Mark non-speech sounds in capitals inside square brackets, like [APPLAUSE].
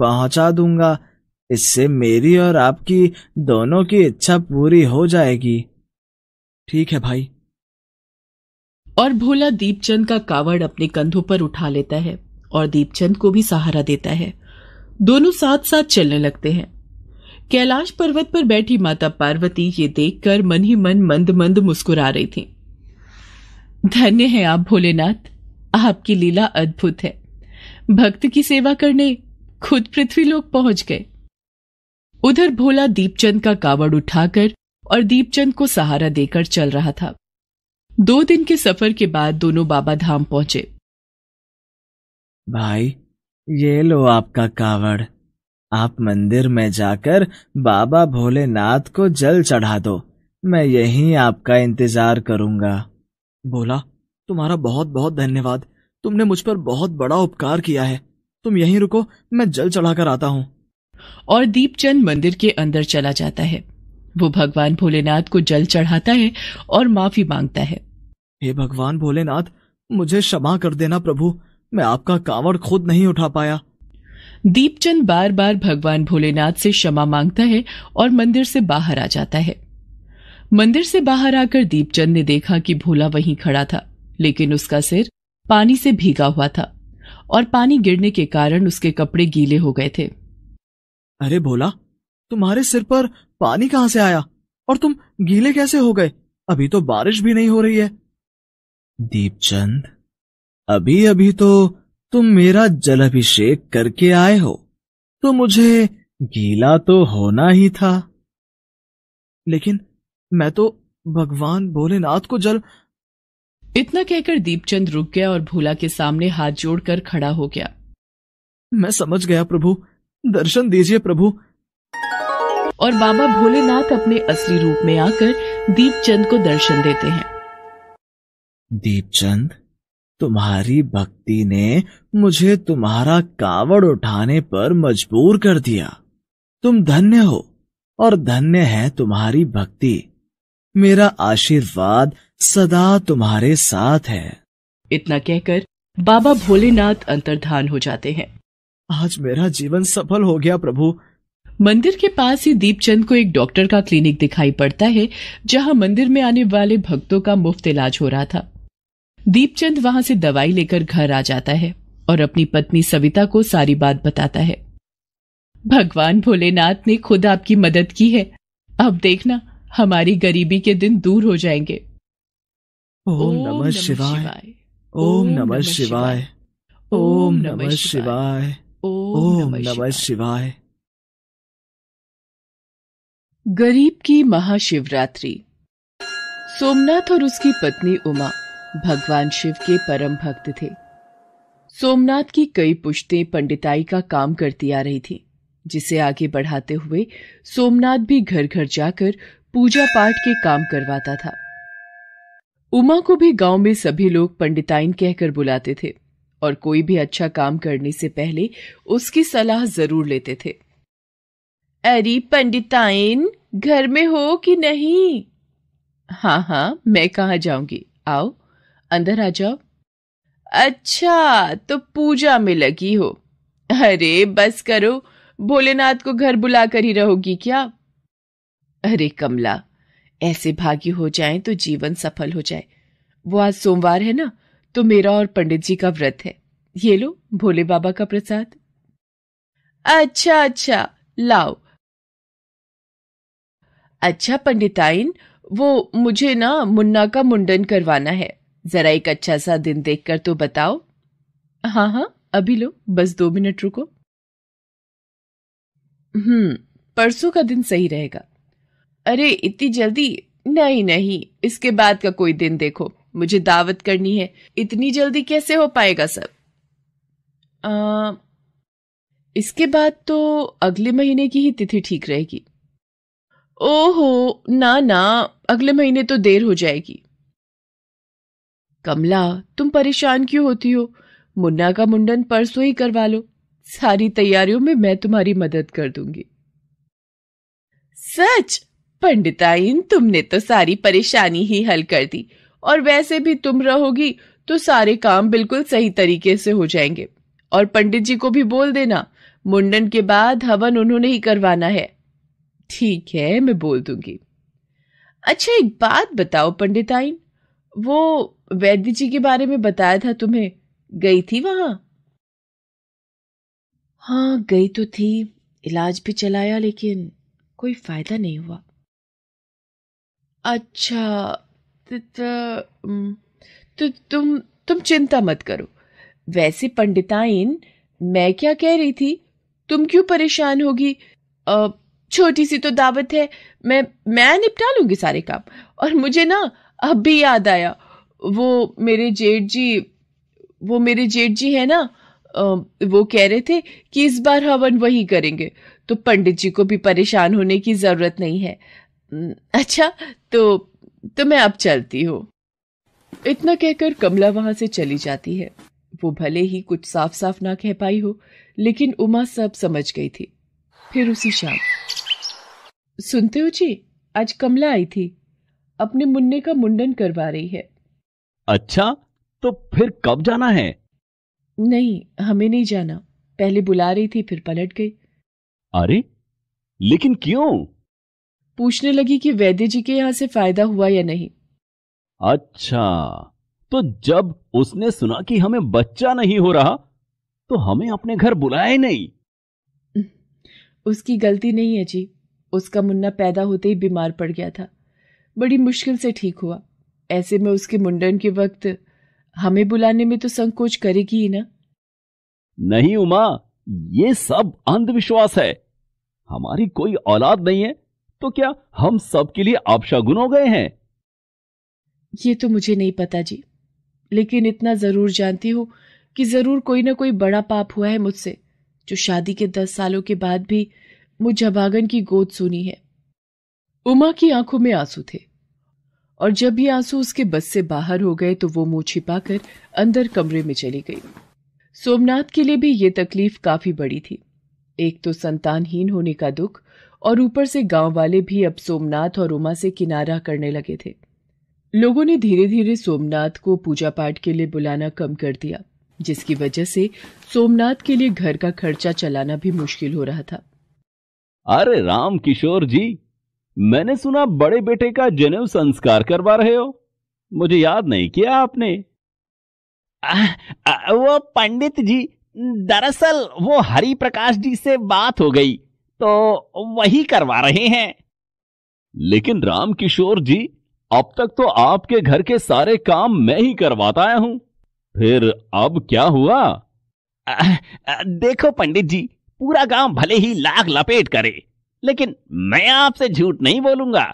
पहुंचा दूंगा इससे मेरी और आपकी दोनों की इच्छा पूरी हो जाएगी ठीक है भाई और भोला दीपचंद का कावड़ अपने कंधों पर उठा लेता है और दीपचंद को भी सहारा देता है दोनों साथ साथ चलने लगते हैं कैलाश पर्वत पर बैठी माता पार्वती ये देखकर मन ही मन मंद मंद मुस्कुरा रही थी धन्य है आप भोलेनाथ आपकी लीला अद्भुत है भक्त की सेवा करने खुद पृथ्वीलोक पहुंच गए उधर भोला दीपचंद का कावड़ उठाकर और दीपचंद को सहारा देकर चल रहा था दो दिन के सफर के बाद दोनों बाबा धाम पहुंचे भाई ये लो आपका कावड़ आप मंदिर में जाकर बाबा भोलेनाथ को जल चढ़ा दो मैं यहीं आपका इंतजार करूंगा बोला तुम्हारा बहुत बहुत धन्यवाद तुमने मुझ पर बहुत बड़ा उपकार किया है तुम यहीं रुको मैं जल चढ़ाकर आता हूँ और दीपचंद मंदिर के अंदर चला जाता है वो भगवान भोलेनाथ को जल चढ़ाता है और माफी मांगता है हे भगवान भोलेनाथ मुझे क्षमा कर देना प्रभु मैं आपका कावड़ खुद नहीं उठा पाया दीपचंद बार बार भगवान भोलेनाथ से क्षमा मांगता है और मंदिर से बाहर आ जाता है मंदिर से बाहर आकर दीपचंद ने देखा कि भोला वहीं खड़ा था लेकिन उसका सिर पानी से भीगा हुआ था और पानी गिरने के कारण उसके कपड़े गीले हो गए थे अरे भोला तुम्हारे सिर पर पानी कहाँ से आया और तुम गीले कैसे हो गए अभी तो बारिश भी नहीं हो रही है दीपचंद अभी अभी तो तुम मेरा जल अभिषेक करके आए हो तो मुझे गीला तो होना ही था लेकिन मैं तो भगवान भोलेनाथ को जल इतना कहकर दीपचंद रुक गया और भोला के सामने हाथ जोड़कर खड़ा हो गया मैं समझ गया प्रभु दर्शन दीजिए प्रभु और बाबा भोलेनाथ अपने असली रूप में आकर दीपचंद को दर्शन देते हैं दीपचंद तुम्हारी भक्ति ने मुझे तुम्हारा कावड़ उठाने पर मजबूर कर दिया तुम धन्य हो और धन्य है तुम्हारी भक्ति मेरा आशीर्वाद सदा तुम्हारे साथ है इतना कहकर बाबा भोलेनाथ अंतर्धान हो जाते हैं आज मेरा जीवन सफल हो गया प्रभु मंदिर के पास ही दीपचंद को एक डॉक्टर का क्लिनिक दिखाई पड़ता है जहां मंदिर में आने वाले भक्तों का मुफ्त इलाज हो रहा था दीपचंद वहां से दवाई लेकर घर आ जाता है और अपनी पत्नी सविता को सारी बात बताता है भगवान भोलेनाथ ने खुद आपकी मदद की है अब देखना हमारी गरीबी के दिन दूर हो जाएंगे ओम नमः शिवाय ओम नमः शिवाय ओम नमः शिवाय ओम नमः शिवाय गरीब की महाशिवरात्रि सोमनाथ और उसकी पत्नी उमा भगवान शिव के परम भक्त थे सोमनाथ की कई पुश्तें पंडिताई का काम करती आ रही थी जिसे आगे बढ़ाते हुए सोमनाथ भी घर घर जाकर पूजा पाठ के काम करवाता था उमा को भी गांव में सभी लोग पंडिताइन कहकर बुलाते थे और कोई भी अच्छा काम करने से पहले उसकी सलाह जरूर लेते थे अरे पंडिताइन घर में हो कि नहीं हाँ हाँ मैं कहा जाऊंगी आओ अंदर आ जाओ अच्छा तो पूजा में लगी हो अरे बस करो भोलेनाथ को घर बुलाकर ही रहोगी क्या अरे कमला ऐसे भागी हो जाए तो जीवन सफल हो जाए वो आज सोमवार है ना तो मेरा और पंडित जी का व्रत है ये लो भोले बाबा का प्रसाद अच्छा अच्छा लाओ अच्छा पंडिताइन वो मुझे ना मुन्ना का मुंडन करवाना है जरा एक अच्छा सा दिन देखकर तो बताओ हाँ हाँ अभी लो बस दो मिनट रुको हम्म परसों का दिन सही रहेगा अरे इतनी जल्दी नहीं नहीं इसके बाद का कोई दिन देखो मुझे दावत करनी है इतनी जल्दी कैसे हो पाएगा सब आ, इसके बाद तो अगले महीने की ही तिथि ठीक रहेगी ओहो ना ना अगले महीने तो देर हो जाएगी कमला तुम परेशान क्यों होती हो मुन्ना का मुंडन परसों ही करवा लो सारी तैयारियों में मैं तुम्हारी मदद कर दूंगी सच पंडिताइन तुमने तो सारी परेशानी ही हल कर दी और वैसे भी तुम रहोगी तो सारे काम बिल्कुल सही तरीके से हो जाएंगे और पंडित जी को भी बोल देना मुंडन के बाद हवन उन्होंने ही करवाना है ठीक है मैं बोल दूंगी अच्छा एक बात बताओ पंडिताइन वो वैद्य जी के बारे में बताया था तुम्हें गई थी वहां हाँ गई तो थी इलाज भी चलाया लेकिन कोई फायदा नहीं हुआ अच्छा तो, तु, तो, तु, तो तुम तुम चिंता मत करो वैसे पंडिताइन मैं क्या कह रही थी तुम क्यों परेशान होगी छोटी सी तो दावत है मैं मैं निपटा लूंगी सारे काम और मुझे ना अब भी याद आया वो मेरे जेठ जी वो मेरे जेठ जी है ना वो कह रहे थे कि इस बार हवन वही करेंगे तो पंडित जी को भी परेशान होने की ज़रूरत नहीं है [LAUGHS] अच्छा तो तो मैं अब चलती हूँ इतना कहकर कमला वहां से चली जाती है वो भले ही कुछ साफ साफ ना कह पाई हो लेकिन उमा सब समझ गई थी फिर उसी शाम सुनते हो जी आज कमला आई थी अपने मुन्ने का मुंडन करवा रही है अच्छा तो फिर कब जाना है नहीं हमें नहीं जाना पहले बुला रही थी फिर पलट गई अरे लेकिन क्यों पूछने लगी कि वैद्य जी के यहाँ से फायदा हुआ या नहीं अच्छा तो जब उसने सुना कि हमें बच्चा नहीं हो रहा तो हमें अपने घर बुलाया नहीं उसकी गलती नहीं है जी उसका मुन्ना पैदा होते ही बीमार पड़ गया था बड़ी मुश्किल से ठीक हुआ ऐसे में उसके मुंडन के वक्त हमें बुलाने में तो संकोच करेगी ही ना नहीं उमा ये सब अंधविश्वास है हमारी कोई औलाद नहीं है तो क्या हम सबके लिए अपशगुन हो गए हैं ये तो मुझे नहीं पता जी लेकिन इतना जरूर जानती हूं कि जरूर कोई ना कोई बड़ा पाप हुआ है मुझसे जो शादी के दस सालों के बाद भी मुझ जबागन की गोद सुनी है उमा की आंखों में आंसू थे और जब ये आंसू उसके बस से बाहर हो गए तो वो मुंह छिपाकर अंदर कमरे में चली गई सोमनाथ के लिए भी ये तकलीफ काफी बड़ी थी एक तो संतानहीन होने का दुख और ऊपर से गांव वाले भी अब सोमनाथ और उमा से किनारा करने लगे थे लोगों ने धीरे धीरे सोमनाथ को पूजा पाठ के लिए बुलाना कम कर दिया जिसकी वजह से सोमनाथ के लिए घर का खर्चा चलाना भी मुश्किल हो रहा था अरे राम किशोर जी मैंने सुना बड़े बेटे का जनेऊ संस्कार करवा रहे हो मुझे याद नहीं किया आपने आ, आ, वो पंडित जी दरअसल वो हरि प्रकाश जी से बात हो गई तो वही करवा रहे हैं लेकिन राम किशोर जी अब तक तो आपके घर के सारे काम मैं ही करवाता आया हूं फिर अब क्या हुआ आ, आ, देखो पंडित जी पूरा गांव भले ही लाख लपेट करे लेकिन मैं आपसे झूठ नहीं बोलूंगा